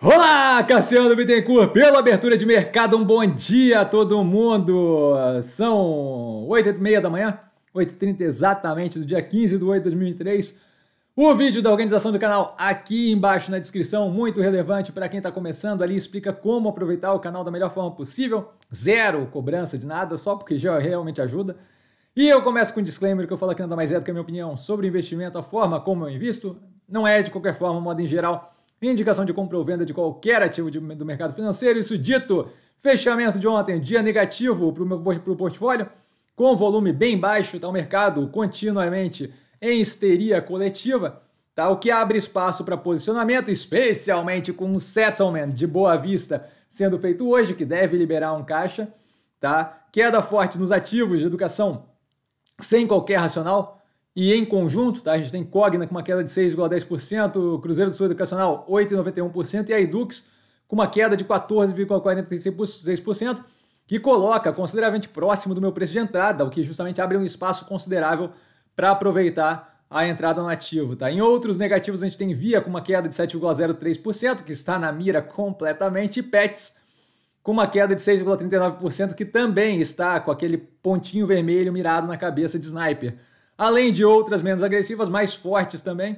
Olá, Cassiano Bittencourt, pela abertura de mercado, um bom dia a todo mundo. São 8h30 da manhã, 8h30 exatamente, do dia 15 de 8 de 2003. O vídeo da organização do canal aqui embaixo na descrição, muito relevante para quem está começando ali, explica como aproveitar o canal da melhor forma possível, zero cobrança de nada, só porque já realmente ajuda. E eu começo com um disclaimer que eu falo que nada mais é do que a minha opinião sobre investimento, a forma como eu invisto, não é de qualquer forma, modo em geral, indicação de compra ou venda de qualquer ativo de, do mercado financeiro. Isso dito, fechamento de ontem, dia negativo para o portfólio, com volume bem baixo, tá? o mercado continuamente em histeria coletiva, tá? o que abre espaço para posicionamento, especialmente com o settlement de Boa Vista sendo feito hoje, que deve liberar um caixa. Tá? Queda forte nos ativos de educação sem qualquer racional, e em conjunto, tá? A gente tem Cogna com uma queda de 6,10%, Cruzeiro do Sul Educacional 8,91% e a Edux com uma queda de 14,46%, que coloca consideravelmente próximo do meu preço de entrada, o que justamente abre um espaço considerável para aproveitar a entrada no ativo. Tá? Em outros negativos, a gente tem Via com uma queda de 7,03%, que está na mira completamente, e Pets com uma queda de 6,39%, que também está com aquele pontinho vermelho mirado na cabeça de sniper além de outras menos agressivas, mais fortes também.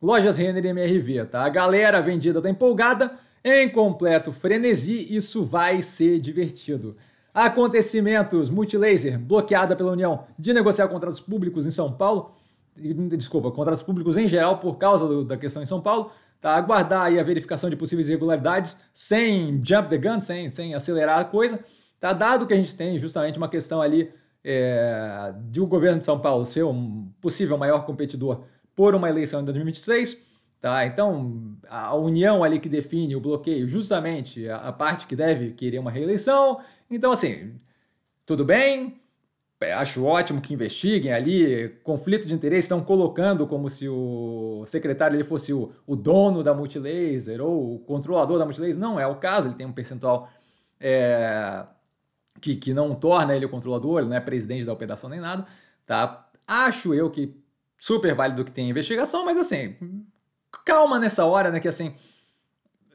Lojas Renner e MRV, tá? A galera vendida tá empolgada, em completo frenesi, isso vai ser divertido. Acontecimentos: Multilaser, bloqueada pela União de negociar contratos públicos em São Paulo. Desculpa, contratos públicos em geral por causa do, da questão em São Paulo. Tá, aguardar aí a verificação de possíveis irregularidades sem jump the gun, sem, sem acelerar a coisa. Tá, dado que a gente tem justamente uma questão ali é, de o um governo de São Paulo ser um possível maior competidor por uma eleição em 2026. Tá? Então, a união ali que define o bloqueio, justamente a, a parte que deve querer uma reeleição. Então, assim, tudo bem, é, acho ótimo que investiguem ali, conflito de interesse, estão colocando como se o secretário ele fosse o, o dono da Multilaser ou o controlador da Multilaser. Não é o caso, ele tem um percentual é, que, que não torna ele o controlador, ele não é presidente da operação nem nada, tá? Acho eu que super válido que tem investigação, mas assim, calma nessa hora, né? Que assim,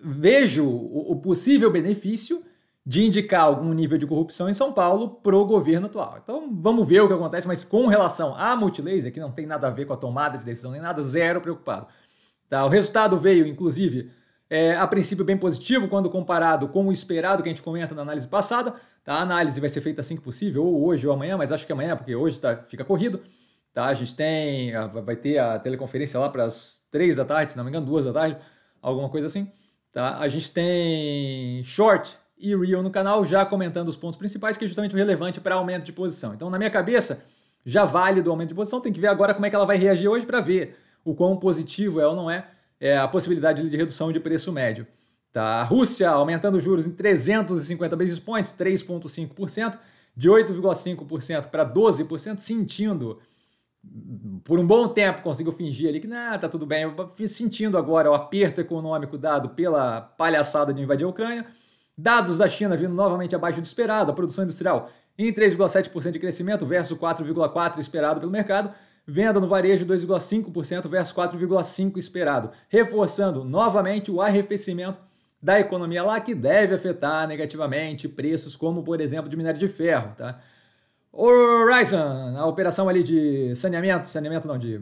vejo o, o possível benefício de indicar algum nível de corrupção em São Paulo pro governo atual. Então vamos ver o que acontece, mas com relação à multilaser, que não tem nada a ver com a tomada de decisão nem nada, zero preocupado. Tá, o resultado veio, inclusive, é, a princípio bem positivo quando comparado com o esperado que a gente comenta na análise passada. Tá? A análise vai ser feita assim que possível, ou hoje ou amanhã, mas acho que amanhã, porque hoje tá, fica corrido. Tá? A gente tem, ah, vai ter a teleconferência lá para as três da tarde, se não me engano, duas da tarde, alguma coisa assim. Tá? A gente tem short e real no canal já comentando os pontos principais, que é justamente o relevante para aumento de posição. Então, na minha cabeça, já vale do aumento de posição, tem que ver agora como é que ela vai reagir hoje para ver o quão positivo é ou não é é, a possibilidade de redução de preço médio. Tá? A Rússia aumentando juros em 350 basis points, 3,5%, de 8,5% para 12%, sentindo por um bom tempo conseguiu fingir ali que está tá tudo bem, sentindo agora o aperto econômico dado pela palhaçada de invadir a Ucrânia, dados da China vindo novamente abaixo do esperado, a produção industrial em 3,7% de crescimento versus 4,4% esperado pelo mercado, Venda no varejo 2,5% versus 4,5% esperado, reforçando novamente o arrefecimento da economia lá que deve afetar negativamente preços como, por exemplo, de minério de ferro, tá? Horizon, a operação ali de saneamento, saneamento não, de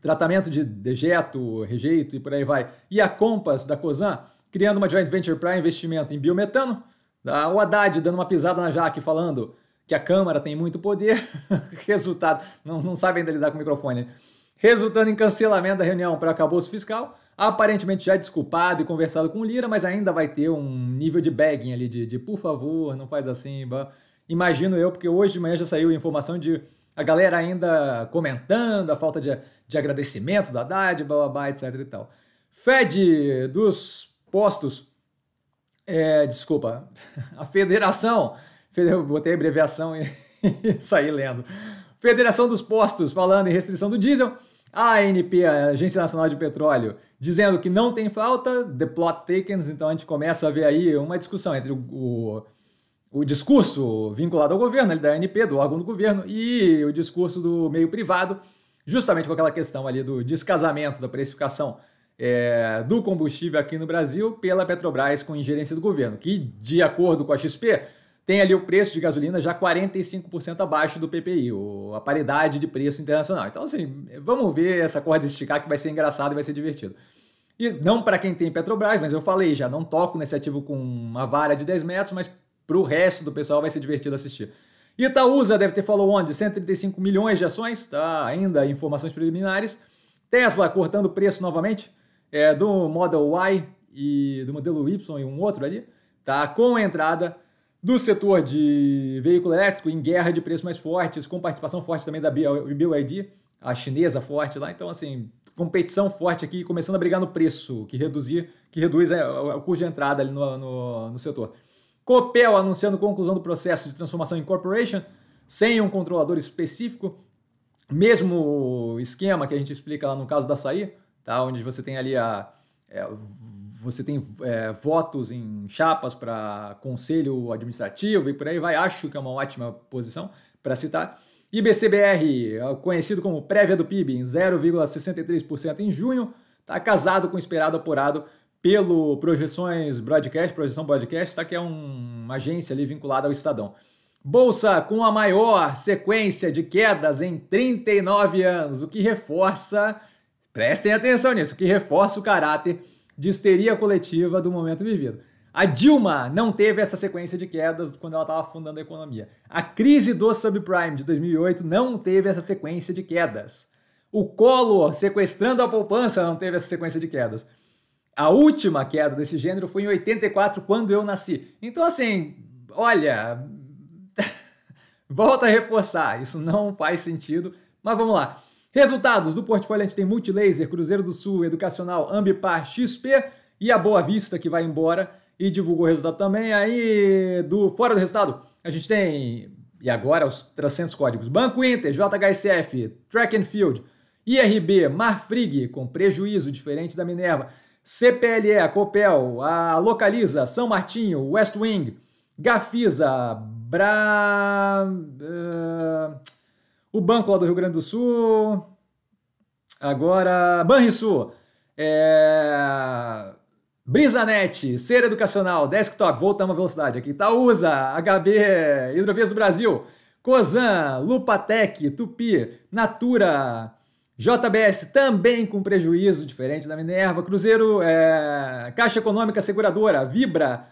tratamento de dejeto, rejeito e por aí vai. E a Compass da Cosan criando uma joint venture para investimento em biometano. Tá? O Haddad dando uma pisada na Jaque falando que a Câmara tem muito poder, resultado, não, não sabe ainda lidar com o microfone, resultando em cancelamento da reunião para o fiscal, aparentemente já desculpado e conversado com Lira, mas ainda vai ter um nível de begging ali, de, de por favor, não faz assim, bah. imagino eu, porque hoje de manhã já saiu informação de a galera ainda comentando a falta de, de agradecimento da Haddad, blá, blá, blá, etc e tal. Fed dos postos, é, desculpa, a federação eu botei a abreviação e saí lendo. Federação dos Postos falando em restrição do diesel. A ANP, a Agência Nacional de Petróleo, dizendo que não tem falta, the plot thickens, então a gente começa a ver aí uma discussão entre o, o, o discurso vinculado ao governo, ali da ANP, do órgão do governo, e o discurso do meio privado, justamente com aquela questão ali do descasamento da precificação é, do combustível aqui no Brasil pela Petrobras com ingerência do governo, que, de acordo com a XP, tem ali o preço de gasolina já 45% abaixo do PPI, a paridade de preço internacional. Então, assim, vamos ver essa corda esticar que vai ser engraçado e vai ser divertido. E não para quem tem Petrobras, mas eu falei já, não toco nesse ativo com uma vara de 10 metros, mas para o resto do pessoal vai ser divertido assistir. Itaúsa deve ter falado onde 135 milhões de ações, tá ainda informações preliminares. Tesla cortando preço novamente é, do Model Y e do modelo Y e um outro ali, tá com entrada do setor de veículo elétrico em guerra de preços mais fortes, com participação forte também da BYD, a chinesa forte lá. Então, assim, competição forte aqui, começando a brigar no preço, que, reduzir, que reduz é, é, é o custo de entrada ali no, no, no setor. Copel anunciando conclusão do processo de transformação em corporation, sem um controlador específico. Mesmo esquema que a gente explica lá no caso da açaí, tá? onde você tem ali a, é, você tem é, votos em chapas para conselho administrativo e por aí vai. Acho que é uma ótima posição para citar. IBCBR, conhecido como prévia do PIB, em 0,63% em junho, está casado com o esperado apurado pelo Projeções Broadcast, Projeção Broadcast, tá? que é um, uma agência ali vinculada ao Estadão. Bolsa com a maior sequência de quedas em 39 anos, o que reforça, prestem atenção nisso, o que reforça o caráter de histeria coletiva do momento vivido. A Dilma não teve essa sequência de quedas quando ela estava fundando a economia. A crise do subprime de 2008 não teve essa sequência de quedas. O Collor sequestrando a poupança não teve essa sequência de quedas. A última queda desse gênero foi em 84, quando eu nasci. Então, assim, olha. Volta a reforçar, isso não faz sentido, mas vamos lá. Resultados do portfólio a gente tem Multilaser, Cruzeiro do Sul, Educacional, Ambipar, XP e a Boa Vista que vai embora e divulgou o resultado também. Aí do fora do resultado, a gente tem e agora os 300 códigos: Banco Inter, JHSF, Track and Field, IRB, Marfrig com prejuízo diferente da Minerva, CPLE, Copel, a Localiza, São Martinho, West Wing, Gafisa, Bra uh o banco lá do Rio Grande do Sul. Agora, Banrisul. É... Brisanet, Ser Educacional, Desktop, voltamos à velocidade aqui. Itaúsa, HB, Hidrovias do Brasil, Cozan, Lupatec, Tupi, Natura, JBS também com prejuízo, diferente da Minerva, Cruzeiro, é... Caixa Econômica Seguradora, Vibra,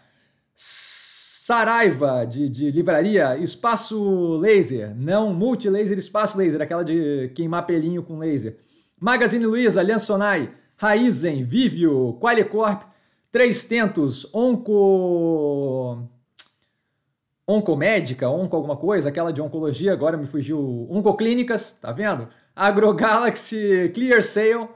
Saraiva, de, de livraria, espaço laser, não multilaser, espaço laser, aquela de queimar pelinho com laser. Magazine Luiza, Liansonai, Raizen, Vivio, Qualicorp, Três Tentos, Onco... Oncomédica, Onco alguma coisa, aquela de oncologia, agora me fugiu, Oncoclínicas, tá vendo? Agrogalaxy, Clear Sale,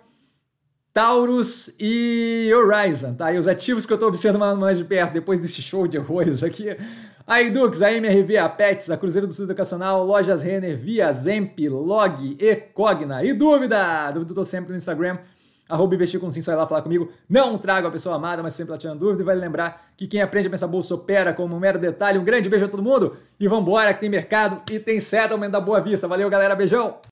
Taurus e Horizon, tá? E os ativos que eu estou observando mais de perto depois desse show de horrores aqui. A Edux, a MRV, a Pets, a Cruzeiro do Sul Educacional, Lojas Renner, Via, Zemp, Log e Cogna. E dúvida? Dúvida eu tô sempre no Instagram, arroba investir com sim, só ir lá falar comigo. Não trago a pessoa amada, mas sempre lá tirando dúvida. E vale lembrar que quem aprende a pensar bolsa opera como um mero detalhe. Um grande beijo a todo mundo e vambora que tem mercado e tem seta, aumento da boa vista. Valeu, galera. Beijão!